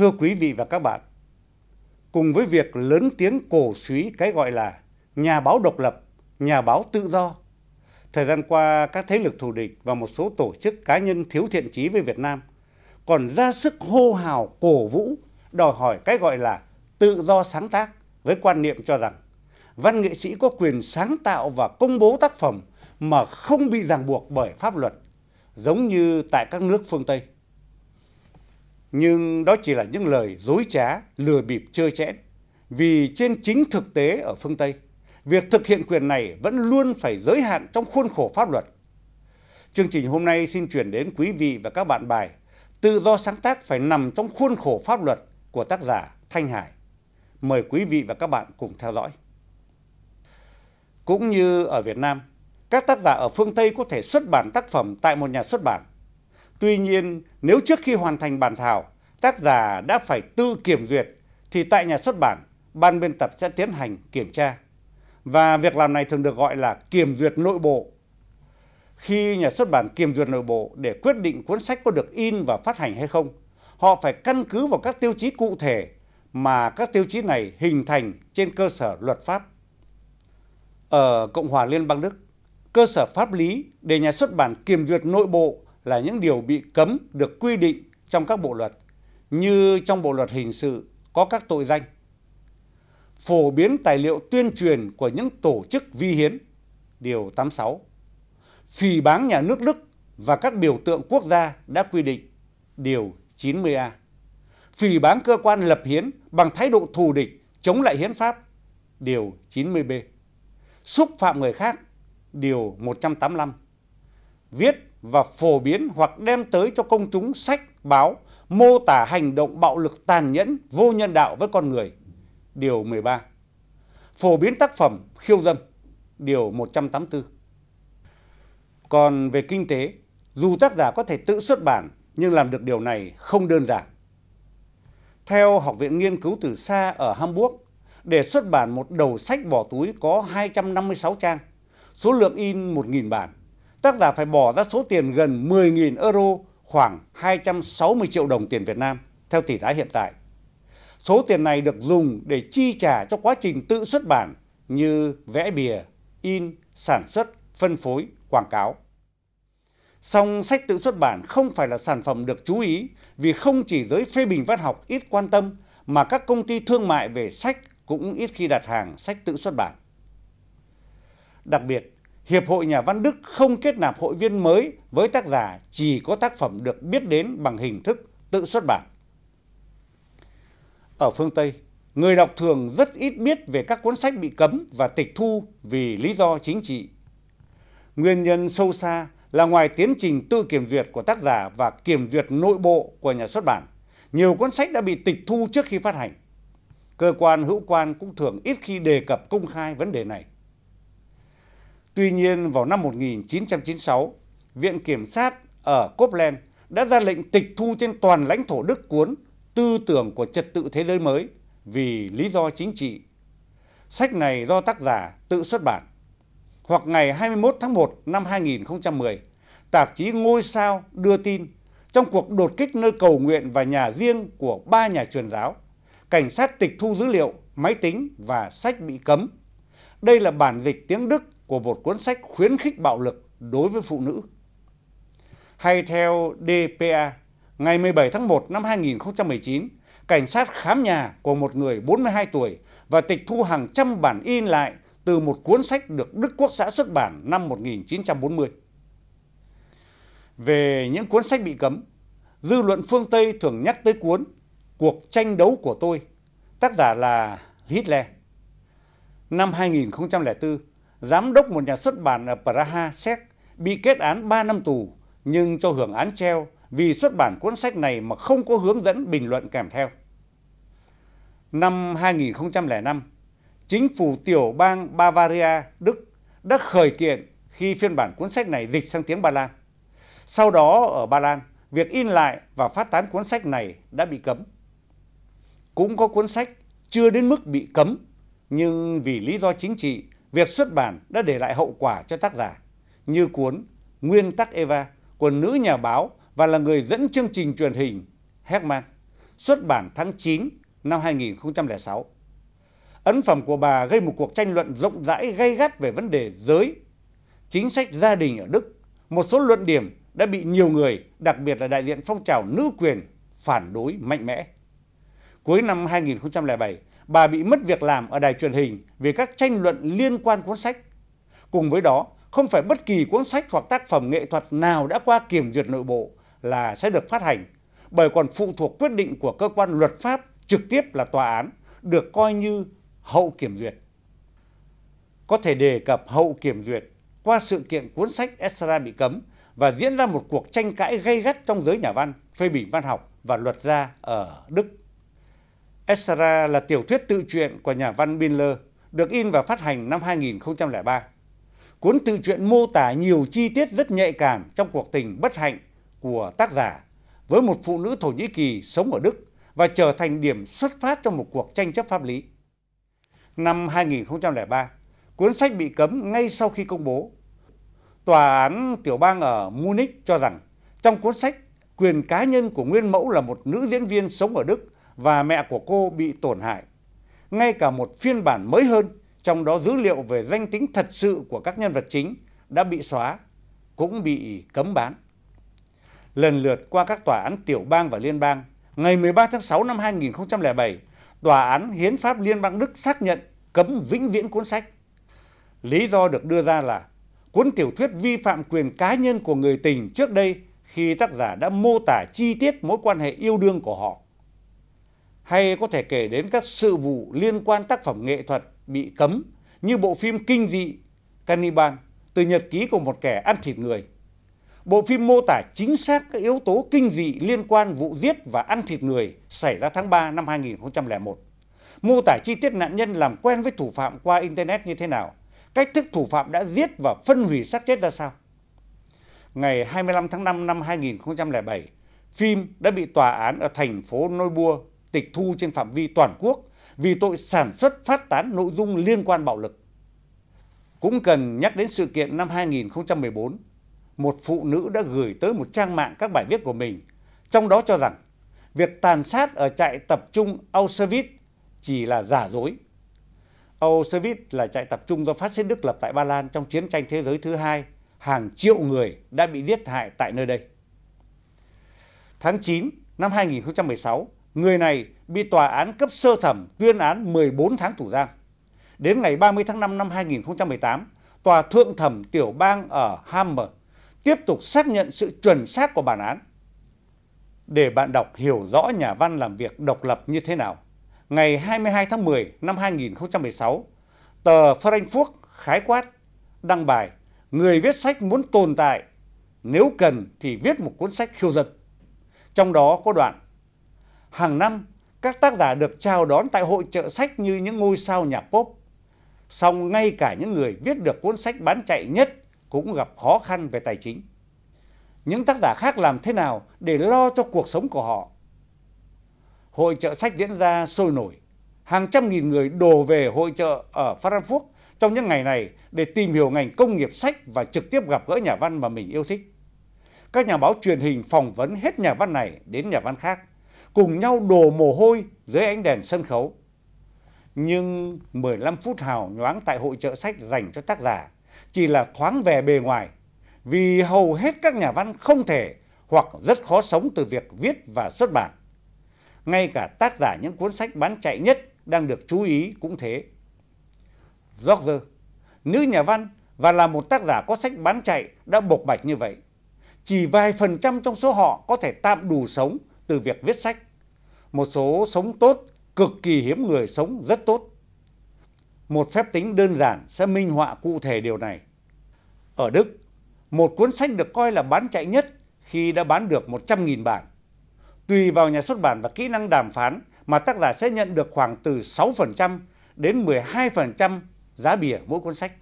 thưa quý vị và các bạn cùng với việc lớn tiếng cổ suý cái gọi là nhà báo độc lập nhà báo tự do thời gian qua các thế lực thù địch và một số tổ chức cá nhân thiếu thiện trí với việt nam còn ra sức hô hào cổ vũ đòi hỏi cái gọi là tự do sáng tác với quan niệm cho rằng văn nghệ sĩ có quyền sáng tạo và công bố tác phẩm mà không bị ràng buộc bởi pháp luật giống như tại các nước phương tây nhưng đó chỉ là những lời dối trá lừa bịp chơi chẽn vì trên chính thực tế ở phương tây việc thực hiện quyền này vẫn luôn phải giới hạn trong khuôn khổ pháp luật chương trình hôm nay xin chuyển đến quý vị và các bạn bài tự do sáng tác phải nằm trong khuôn khổ pháp luật của tác giả thanh hải mời quý vị và các bạn cùng theo dõi cũng như ở việt nam các tác giả ở phương tây có thể xuất bản tác phẩm tại một nhà xuất bản tuy nhiên nếu trước khi hoàn thành bản thảo tác giả đã phải tự kiểm duyệt thì tại nhà xuất bản ban biên tập sẽ tiến hành kiểm tra và việc làm này thường được gọi là kiểm duyệt nội bộ khi nhà xuất bản kiểm duyệt nội bộ để quyết định cuốn sách có được in và phát hành hay không họ phải căn cứ vào các tiêu chí cụ thể mà các tiêu chí này hình thành trên cơ sở luật pháp ở cộng hòa liên bang đức cơ sở pháp lý để nhà xuất bản kiểm duyệt nội bộ là những điều bị cấm được quy định trong các bộ luật như trong bộ luật hình sự có các tội danh phổ biến tài liệu tuyên truyền của những tổ chức vi hiến điều 86 phỉ báng nhà nước Đức và các biểu tượng quốc gia đã quy định điều 90A phỉ báng cơ quan lập hiến bằng thái độ thù địch chống lại hiến pháp điều 90B xúc phạm người khác điều 185 viết và phổ biến hoặc đem tới cho công chúng sách báo mô tả hành động bạo lực tàn nhẫn vô nhân đạo với con người điều 13 phổ biến tác phẩm khiêu dâm điều 184 còn về kinh tế dù tác giả có thể tự xuất bản nhưng làm được điều này không đơn giản theo học viện nghiên cứu từ xa ở Hamburg để xuất bản một đầu sách bỏ túi có 256 trang số lượng in 1.000 bản tác giả phải bỏ ra số tiền gần 10.000 euro khoảng 260 triệu đồng tiền Việt Nam theo tỷ giá hiện tại. Số tiền này được dùng để chi trả cho quá trình tự xuất bản như vẽ bìa, in, sản xuất, phân phối, quảng cáo. Song sách tự xuất bản không phải là sản phẩm được chú ý vì không chỉ giới phê bình văn học ít quan tâm mà các công ty thương mại về sách cũng ít khi đặt hàng sách tự xuất bản. Đặc biệt, hiệp hội nhà văn đức không kết nạp hội viên mới với tác giả chỉ có tác phẩm được biết đến bằng hình thức tự xuất bản ở phương tây người đọc thường rất ít biết về các cuốn sách bị cấm và tịch thu vì lý do chính trị nguyên nhân sâu xa là ngoài tiến trình tự kiểm duyệt của tác giả và kiểm duyệt nội bộ của nhà xuất bản nhiều cuốn sách đã bị tịch thu trước khi phát hành cơ quan hữu quan cũng thường ít khi đề cập công khai vấn đề này tuy nhiên vào năm một nghìn chín trăm chín mươi sáu viện kiểm sát ở Copeland đã ra lệnh tịch thu trên toàn lãnh thổ đức cuốn tư tưởng của trật tự thế giới mới vì lý do chính trị sách này do tác giả tự xuất bản hoặc ngày 21 tháng 1 năm 2010 tạp chí Ngôi Sao đưa tin trong cuộc đột kích nơi cầu nguyện và nhà riêng của ba nhà truyền giáo, cảnh sát tịch thu dữ liệu, máy tính và sách bị cấm. Đây là bản dịch tiếng Đức của một cuốn sách khuyến khích bạo lực đối với phụ nữ hay theo DPA ngày 17 tháng 1 năm 2019 cảnh sát khám nhà của một người 42 tuổi và tịch thu hàng trăm bản in lại từ một cuốn sách được Đức Quốc xã xuất bản năm 1940. Về những cuốn sách bị cấm, dư luận phương Tây thường nhắc tới cuốn Cuộc tranh đấu của tôi, tác giả là Hitler. Năm 2004, giám đốc một nhà xuất bản ở praha séc bị kết án ba năm tù nhưng cho hưởng án treo vì xuất bản cuốn sách này mà không có hướng dẫn bình luận kèm theo. Năm 2005, chính phủ tiểu bang Bavaria, Đức đã khởi kiện khi phiên bản cuốn sách này dịch sang tiếng Ba Lan. Sau đó ở Ba Lan, việc in lại và phát tán cuốn sách này đã bị cấm. Cũng có cuốn sách chưa đến mức bị cấm, nhưng vì lý do chính trị việc xuất bản đã để lại hậu quả cho tác giả như cuốn nguyên tắc eva của nữ nhà báo và là người dẫn chương trình truyền hình Heckman xuất bản tháng 9 năm 2006. Ấn phẩm của bà gây một cuộc tranh luận rộng rãi gay gắt về vấn đề giới, chính sách gia đình ở Đức. Một số luận điểm đã bị nhiều người, đặc biệt là đại diện phong trào nữ quyền, phản đối mạnh mẽ. Cuối năm 2007, bà bị mất việc làm ở đài truyền hình vì các tranh luận liên quan cuốn sách cùng với đó không phải bất kỳ cuốn sách hoặc tác phẩm nghệ thuật nào đã qua kiểm duyệt nội bộ là sẽ được phát hành bởi còn phụ thuộc quyết định của cơ quan luật pháp trực tiếp là tòa án được coi như hậu kiểm duyệt có thể đề cập hậu kiểm duyệt qua sự kiện cuốn sách Esra bị cấm và diễn ra một cuộc tranh cãi gay gắt trong giới nhà văn, phê bình văn học và luật gia ở Đức esra là tiểu thuyết tự truyện của nhà văn binler được in và phát hành năm 2003. cuốn tự truyện mô tả nhiều chi tiết rất nhạy cảm trong cuộc tình bất hạnh của tác giả với một phụ nữ thổ nhĩ kỳ sống ở đức và trở thành điểm xuất phát cho một cuộc tranh chấp pháp lý năm 2003 cuốn sách bị cấm ngay sau khi công bố tòa án tiểu bang ở munich cho rằng trong cuốn sách quyền cá nhân của nguyên mẫu là một nữ diễn viên sống ở đức và mẹ của cô bị tổn hại ngay cả một phiên bản mới hơn trong đó dữ liệu về danh tính thật sự của các nhân vật chính đã bị xóa cũng bị cấm bán lần lượt qua các tòa án tiểu bang và liên bang ngày 13 tháng 6 năm 2007 tòa án hiến pháp liên bang Đức xác nhận cấm vĩnh viễn cuốn sách lý do được đưa ra là cuốn tiểu thuyết vi phạm quyền cá nhân của người tình trước đây khi tác giả đã mô tả chi tiết mối quan hệ yêu đương của họ hay có thể kể đến các sự vụ liên quan tác phẩm nghệ thuật bị cấm như bộ phim kinh dị cannibal từ nhật ký của một kẻ ăn thịt người bộ phim mô tả chính xác các yếu tố kinh dị liên quan vụ giết và ăn thịt người xảy ra tháng 3 năm 2001 mô tả chi tiết nạn nhân làm quen với thủ phạm qua internet như thế nào cách thức thủ phạm đã giết và phân hủy xác chết ra sao ngày 25 tháng 5 năm 2007 phim đã bị tòa án ở thành phố Noi tịch thu trên phạm vi toàn quốc vì tội sản xuất phát tán nội dung liên quan bạo lực. Cũng cần nhắc đến sự kiện năm 2014, một phụ nữ đã gửi tới một trang mạng các bài viết của mình, trong đó cho rằng việc tàn sát ở trại tập trung Auschwitz chỉ là giả dối. Auschwitz là trại tập trung do phát xít Đức lập tại Ba Lan trong chiến tranh thế giới thứ hai, hàng triệu người đã bị giết hại tại nơi đây. Tháng 9 năm 2016, người này bị tòa án cấp sơ thẩm tuyên án một bốn tháng tù giam đến ngày ba mươi tháng 5 năm hai nghìn một tám tòa thượng thẩm tiểu bang ở Hammer tiếp tục xác nhận sự chuẩn xác của bản án để bạn đọc hiểu rõ nhà văn làm việc độc lập như thế nào ngày 22 tháng 10 năm 2016 tờ Frankfurt khái quát đăng bài người viết sách muốn tồn tại nếu cần thì viết một cuốn sách khiêu dâm trong đó có đoạn hàng năm các tác giả được chào đón tại hội trợ sách như những ngôi sao nhạc pop song ngay cả những người viết được cuốn sách bán chạy nhất cũng gặp khó khăn về tài chính những tác giả khác làm thế nào để lo cho cuộc sống của họ hội trợ sách diễn ra sôi nổi hàng trăm nghìn người đổ về hội trợ ở frankfurt trong những ngày này để tìm hiểu ngành công nghiệp sách và trực tiếp gặp gỡ nhà văn mà mình yêu thích các nhà báo truyền hình phỏng vấn hết nhà văn này đến nhà văn khác cùng nhau đổ mồ hôi dưới ánh đèn sân khấu. Nhưng 15 phút hào nhoáng tại hội trợ sách dành cho tác giả chỉ là thoáng về bề ngoài, vì hầu hết các nhà văn không thể hoặc rất khó sống từ việc viết và xuất bản. Ngay cả tác giả những cuốn sách bán chạy nhất đang được chú ý cũng thế. George, nữ nhà văn và là một tác giả có sách bán chạy đã bộc bạch như vậy. Chỉ vài phần trăm trong số họ có thể tạm đủ sống từ việc viết sách một số sống tốt cực kỳ hiếm người sống rất tốt một phép tính đơn giản sẽ minh họa cụ thể điều này ở đức một cuốn sách được coi là bán chạy nhất khi đã bán được 100.000 bản. Tùy vào nhà xuất bản và kỹ năng đàm phán mà tác giả sẽ nhận được khoảng từ 6% đến 12% giá bìa mỗi cuốn sách.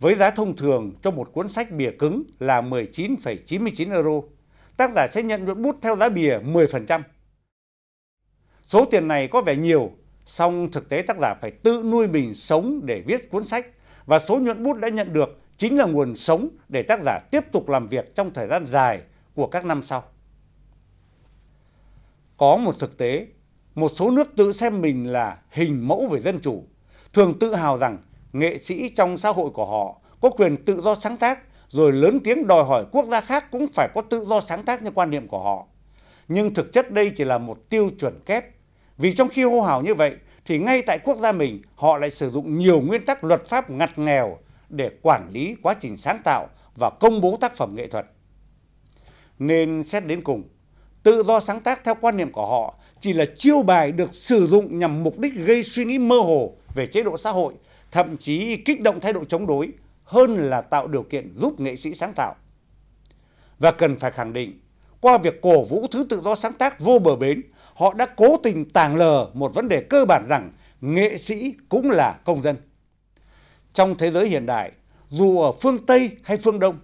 Với giá thông thường cho một cuốn sách bìa cứng là 19,99 euro, tác giả sẽ nhận nhuận bút theo giá bìa 10%. Số tiền này có vẻ nhiều, song thực tế tác giả phải tự nuôi mình sống để viết cuốn sách và số nhuận bút đã nhận được chính là nguồn sống để tác giả tiếp tục làm việc trong thời gian dài của các năm sau. Có một thực tế, một số nước tự xem mình là hình mẫu về dân chủ, thường tự hào rằng nghệ sĩ trong xã hội của họ có quyền tự do sáng tác rồi lớn tiếng đòi hỏi quốc gia khác cũng phải có tự do sáng tác như quan niệm của họ nhưng thực chất đây chỉ là một tiêu chuẩn kép vì trong khi hô hào như vậy thì ngay tại quốc gia mình họ lại sử dụng nhiều nguyên tắc luật pháp ngặt nghèo để quản lý quá trình sáng tạo và công bố tác phẩm nghệ thuật nên xét đến cùng tự do sáng tác theo quan niệm của họ chỉ là chiêu bài được sử dụng nhằm mục đích gây suy nghĩ mơ hồ về chế độ xã hội thậm chí kích động thái độ chống đối hơn là tạo điều kiện giúp nghệ sĩ sáng tạo và cần phải khẳng định qua việc cổ vũ thứ tự do sáng tác vô bờ bến họ đã cố tình tàng lờ một vấn đề cơ bản rằng nghệ sĩ cũng là công dân trong thế giới hiện đại dù ở phương tây hay phương đông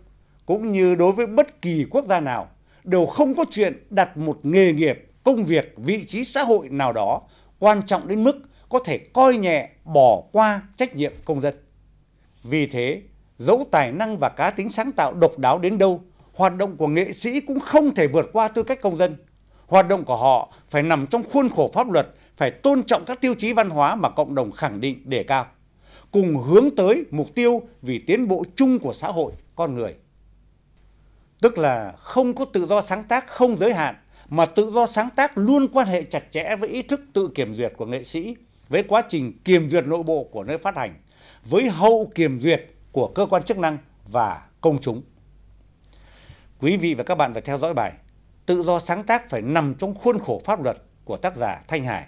cũng như đối với bất kỳ quốc gia nào đều không có chuyện đặt một nghề nghiệp công việc vị trí xã hội nào đó quan trọng đến mức có thể coi nhẹ bỏ qua trách nhiệm công dân vì thế dẫu tài năng và cá tính sáng tạo độc đáo đến đâu hoạt động của nghệ sĩ cũng không thể vượt qua tư cách công dân hoạt động của họ phải nằm trong khuôn khổ pháp luật phải tôn trọng các tiêu chí văn hóa mà cộng đồng khẳng định đề cao cùng hướng tới mục tiêu vì tiến bộ chung của xã hội con người tức là không có tự do sáng tác không giới hạn mà tự do sáng tác luôn quan hệ chặt chẽ với ý thức tự kiểm duyệt của nghệ sĩ với quá trình kiểm duyệt nội bộ của nơi phát hành với hậu kiểm duyệt của cơ quan chức năng và công chúng quý vị và các bạn phải theo dõi bài tự do sáng tác phải nằm trong khuôn khổ pháp luật của tác giả thanh hải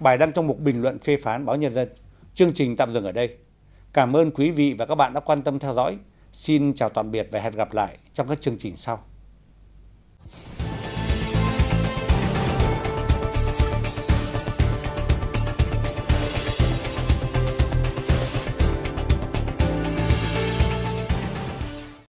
bài đăng trong mục bình luận phê phán báo nhân dân chương trình tạm dừng ở đây cảm ơn quý vị và các bạn đã quan tâm theo dõi xin chào tạm biệt và hẹn gặp lại trong các chương trình sau